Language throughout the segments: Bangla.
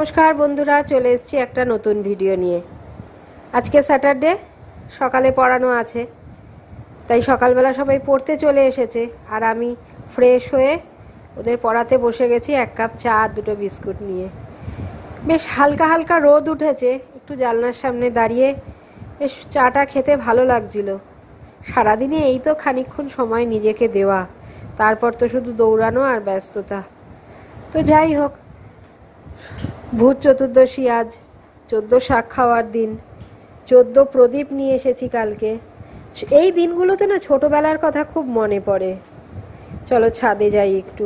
নমস্কার বন্ধুরা চলে এসছি একটা নতুন ভিডিও নিয়ে আজকে স্যাটারডে সকালে পড়ানো আছে তাই সকালবেলা সবাই পড়তে চলে এসেছে আর আমি ফ্রেশ হয়ে ওদের পড়াতে বসে গেছি এক কাপ চা আর দুটো বিস্কুট নিয়ে বেশ হালকা হালকা রোদ উঠেছে একটু জানলার সামনে দাঁড়িয়ে বেশ চাটা খেতে ভালো লাগছিল সারাদিনে এই তো খানিক্ষণ সময় নিজেকে দেওয়া তারপর তো শুধু দৌড়ানো আর ব্যস্ততা তো যাই হোক ভূত চতুর্দশী আজ চোদ্দো শাক খাওয়ার দিন চোদ্দ প্রদীপ নিয়ে এসেছি কালকে এই দিনগুলোতে না ছোটবেলার কথা খুব মনে পড়ে চলো ছাদে যাই একটু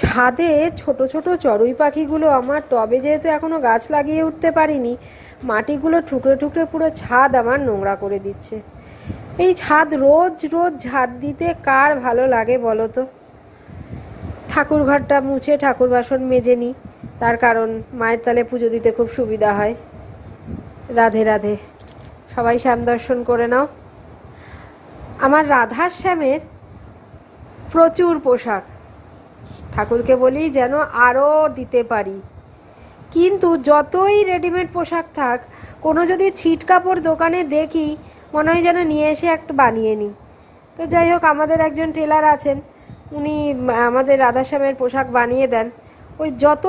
ছাদে ছোট ছোট চড়ুই পাখিগুলো আমার টবে যেহেতু এখনও গাছ লাগিয়ে উঠতে পারিনি মাটিগুলো ঠুকরে ঠুকরে পুরো ছাদ আমার নোংরা করে দিচ্ছে এই ছাদ রোজ রোজ ঝাড় দিতে কার ভালো লাগে বলো তো ঠাকুর ঘরটা মুছে ঠাকুর বাসন মেজে নিই তার কারণ মায়ের তালে পুজো দিতে খুব সুবিধা হয় রাধে রাধে সবাই শ্যাম দর্শন করে নাও আমার রাধা শ্যামের প্রচুর পোশাক ঠাকুরকে বলি যেন আরও দিতে পারি কিন্তু যতই রেডিমেড পোশাক থাক কোনো যদি ছিট কাপড় দোকানে দেখি মনে হয় যেন নিয়ে এসে একটা বানিয়ে নিই তো যাই হোক আমাদের একজন টেলার আছেন উনি আমাদের রাধাশ্যামের পোশাক বানিয়ে দেন ওই যত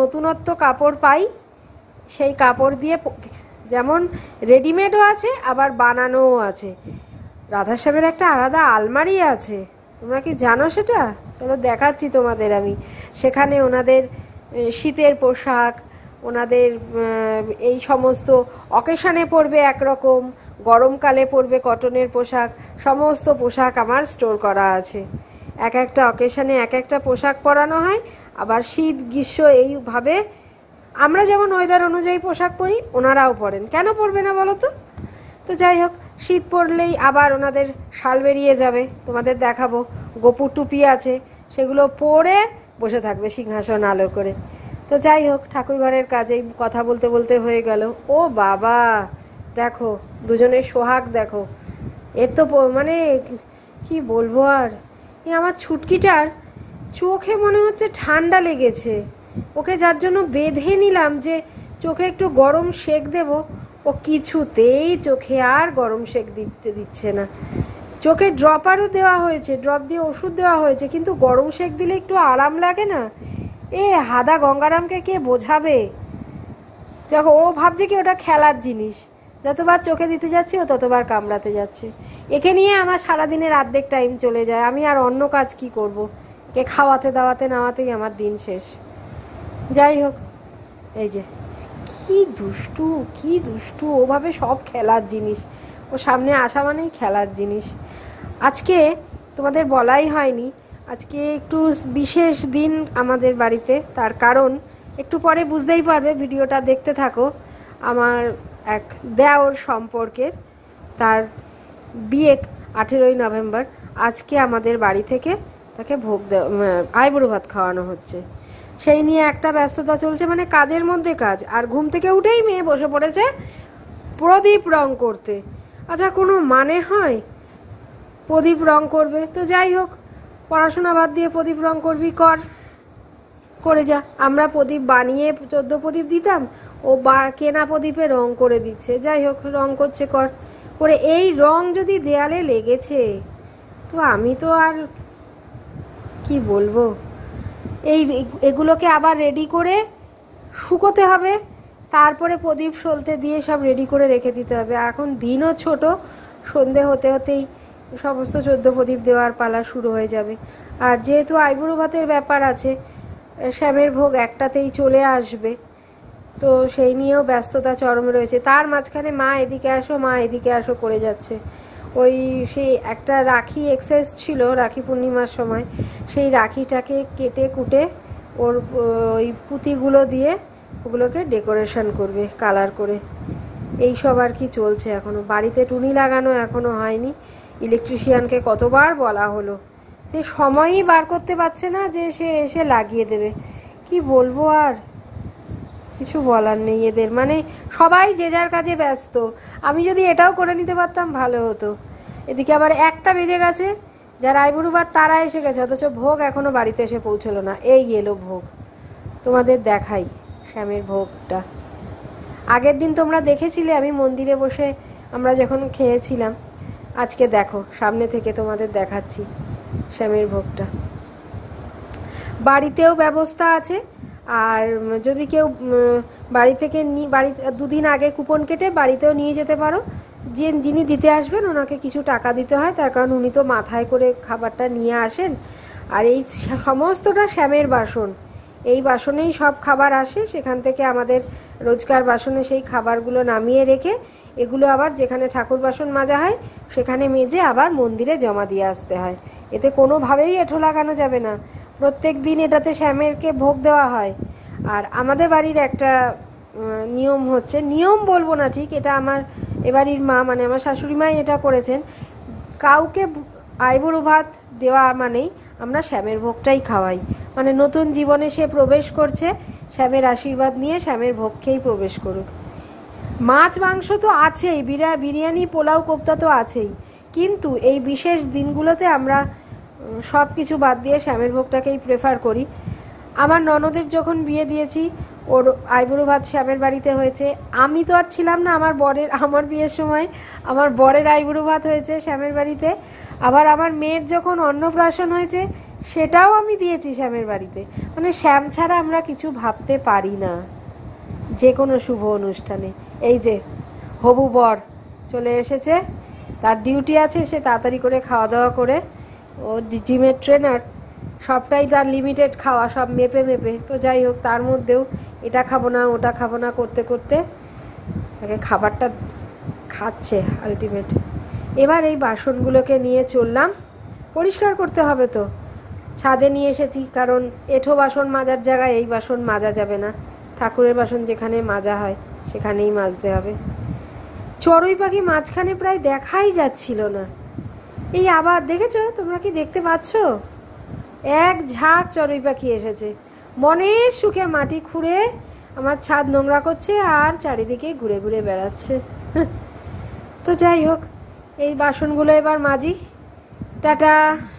নতুনত্ব কাপড় পাই সেই কাপড় দিয়ে যেমন রেডিমেডও আছে আবার বানানোও আছে রাধা সাহেবের একটা আলাদা আলমারি আছে তোমরা কি জানো সেটা চলো দেখাচ্ছি তোমাদের আমি সেখানে ওনাদের শীতের পোশাক ওনাদের এই সমস্ত অকেশানে পরবে একরকম গরমকালে পরবে কটনের পোশাক সমস্ত পোশাক আমার স্টোর করা আছে এক একটা অকেশানে এক একটা পোশাক পরানো হয় আবার শীত গ্রীষ্ম এইভাবে আমরা যেমন ওয়েদার অনুযায়ী পোশাক পরি ওনারাও পরেন কেন পরবে না বলো তো তো যাই হোক শীত পড়লেই আবার ওনাদের শাল বেরিয়ে যাবে তোমাদের দেখাবো গোপুর টুপি আছে সেগুলো পরে বসে থাকবে সিংহাসন আলো করে তো যাই হোক ঠাকুরঘরের কাজে কথা বলতে বলতে হয়ে গেল ও বাবা দেখো দুজনের সোহাগ দেখো এর তো মানে কি বলবো আর এ আমার ছুটকিটার চোখে মনে হচ্ছে ঠান্ডা লেগেছে ওকে যার জন্য বেঁধে নিলাম যে চোখে একটু গরম শেক দেব ও কিছুতেই চোখে আর গরম শেক দিতে দিচ্ছে না চোখে ড্রপারও দেওয়া হয়েছে ড্রপ দিয়ে ওষুধ দেওয়া হয়েছে কিন্তু গরম শেক দিলে একটু আরাম লাগে না এ হাদা গঙ্গারামকে কে বোঝাবে দেখো ও ভাবছে কি ওটা খেলার জিনিস যতবার চোখে দিতে যাচ্ছে ও ততবার কামড়াতে যাচ্ছে একে নিয়ে আমার সারাদিনের আর্ধেক টাইম চলে যায় আমি আর অন্য কাজ কি করব। কে খাওয়াতে দাওয়াতে নাওয়াতেই আমার দিন শেষ যাই হোক এই যে কি দুষ্টু কি দুষ্টু ওভাবে সব খেলার জিনিস ও সামনে আসা মানেই খেলার জিনিস আজকে তোমাদের বলাই হয়নি আজকে একটু বিশেষ দিন আমাদের বাড়িতে তার কারণ একটু পরে বুঝতেই পারবে ভিডিওটা দেখতে থাকো আমার এক দেওর সম্পর্কের তার বিয়ে আঠেরোই নভেম্বর আজকে আমাদের বাড়ি থেকে তাকে ভোগ আইবুড়ো ভাত খাওয়ানো হচ্ছে সেই নিয়ে একটা ব্যস্ততা চলছে মানে কাজের মধ্যে কাজ আর ঘুম থেকে উঠেই মেয়ে বসে পড়েছে প্রদীপ রং করতে আচ্ছা কোনো মানে হয় প্রদীপ রং করবে তো যাই হোক পড়াশোনা বাদ দিয়ে প্রদীপ রং করবি কর করে যা আমরা প্রদীপ বানিয়ে চোদ্দ প্রদীপ দিতাম ও বা কেনা প্রদীপে রং করে দিচ্ছে যাই হোক রং করছে কর করে এই রং যদি দেয়ালে লেগেছে তো আমি তো আর কি বলবো এই এগুলোকে আবার রেডি করে শুকোতে হবে তারপরে প্রদীপ সলতে দিয়ে সব রেডি করে রেখে দিতে হবে এখন দিনও ছোট সন্ধে হতে হতেই সমস্ত চোদ্দ প্রদীপ দেওয়ার পালা শুরু হয়ে যাবে আর যেহেতু আইবুড়ো ভাতের ব্যাপার আছে শ্যামের ভোগ একটাতেই চলে আসবে তো সেই নিয়েও ব্যস্ততা চরমে রয়েছে তার মাঝখানে মা এদিকে আসো মা এদিকে আসো করে যাচ্ছে ওই সেই একটা রাখি এক্সেস ছিল রাখি পূর্ণিমার সময় সেই রাখিটাকে কেটে কুটে ওর ওই পুঁতিগুলো দিয়ে ওগুলোকে ডেকোরেশন করবে কালার করে এই সব আর কি চলছে এখনও বাড়িতে টুনি লাগানো এখনও হয়নি ইলেকট্রিশিয়ানকে কতবার বলা হলো সে সময়ই বার করতে পারছে না যে সে এসে লাগিয়ে দেবে কি বলবো আর কিছু বলার নেই এদের মানে সবাই যে যার কাজে ব্যস্ত আমি যদি এটাও করে নিতে পারতাম ভালো হতো এদিকে আবার একটা বেজে গেছে যার আইবুড়ুবার তারা এসে গেছে অথচ ভোগ এখনও বাড়িতে এসে পৌঁছলো না এই এলো ভোগ তোমাদের দেখাই শ্যামের ভোগটা আগের দিন তোমরা দেখেছিলে আমি মন্দিরে বসে আমরা যখন খেয়েছিলাম আজকে দেখো সামনে থেকে তোমাদের দেখাচ্ছি শ্যামের ভোগটা বাড়িতেও ব্যবস্থা আছে আর যদি কেউ বাড়ি থেকে নি বাড়ি দুদিন আগে কুপন কেটে বাড়িতেও নিয়ে যেতে পারো যে যিনি দিতে আসবেন ওনাকে কিছু টাকা দিতে হয় তার কারণ উনি তো মাথায় করে খাবারটা নিয়ে আসেন আর এই সমস্তটা শ্যামের বাসন এই বাসনেই সব খাবার আসে সেখান থেকে আমাদের রোজকার বাসনে সেই খাবারগুলো নামিয়ে রেখে এগুলো আবার যেখানে ঠাকুর বাসন মাজা হয় সেখানে মেজে আবার মন্দিরে জমা দিয়ে আসতে হয় এতে কোনোভাবেই এঠো লাগানো যাবে না প্রত্যেক দিন এটাতে শ্যামেরকে ভোগ দেওয়া হয় আর আমাদের বাড়ির একটা নিয়ম হচ্ছে নিয়ম বলবো না ঠিক এটা আমার এবাড়ির মা মানে আমার শাশুড়ি মাই এটা করেছেন কাউকে আইবুড়ো ভাত দেওয়া মানেই আমরা শ্যামের ভোগটাই খাওয়াই মানে নতুন জীবনে সে প্রবেশ করছে শ্যামের আশীর্বাদ নিয়ে শ্যামের ভোগ খেয়েই প্রবেশ করুক মাছ মাংস তো আছেই বিরা বিরিয়ানি পোলাও কোপ্তা তো আছেই কিন্তু এই বিশেষ দিনগুলোতে আমরা সব কিছু বাদ দিয়ে শ্যামের ভোগটাকেই প্রেফার করি আমার ননদের যখন বিয়ে দিয়েছি ওর আইবুড়ো ভাত শ্যামের বাড়িতে হয়েছে আমি তো আর ছিলাম না আমার বরের আমার বিয়ের সময় আমার বরের আইবুড়ো ভাত হয়েছে শ্যামের বাড়িতে আবার আমার মেয়ের যখন অন্নপ্রাশন হয়েছে সেটাও আমি দিয়েছি শ্যামের বাড়িতে মানে শ্যাম ছাড়া আমরা কিছু ভাবতে পারি না যে কোনো শুভ অনুষ্ঠানে এই যে হবু বর চলে এসেছে তার ডিউটি আছে সে তাড়াতাড়ি করে খাওয়া দাওয়া করে ও জিমের ট্রেনার সবটাই তার লিমিটেড খাওয়া সব মেপে মেপে তো যাই হোক তার মধ্যেও এটা খাবো না ওটা খাবো না করতে করতে তাকে খাবারটা খাচ্ছে আলটিমেট এবার এই বাসনগুলোকে নিয়ে চললাম পরিষ্কার করতে হবে তো ছাদে নিয়ে এসেছি কারণ এঠো বাসন মাজার জায়গায় এই বাসন মাজা যাবে না ঠাকুরের বাসন যেখানে মাজা হয় সেখানেই মাজতে হবে চড়ুই পাখি মাঝখানে প্রায় দেখাই যাচ্ছিল না এই আবার দেখেছো তোমরা কি দেখতে পাচ্ছ এক ঝাঁক চড়ুই পাখি এসেছে মনে সুখে মাটি খুঁড়ে আমার ছাদ নোংরা করছে আর চারিদিকে ঘুরে ঘুরে বেড়াচ্ছে তো যাই হোক এই বাসনগুলো এবার মাজি টাটা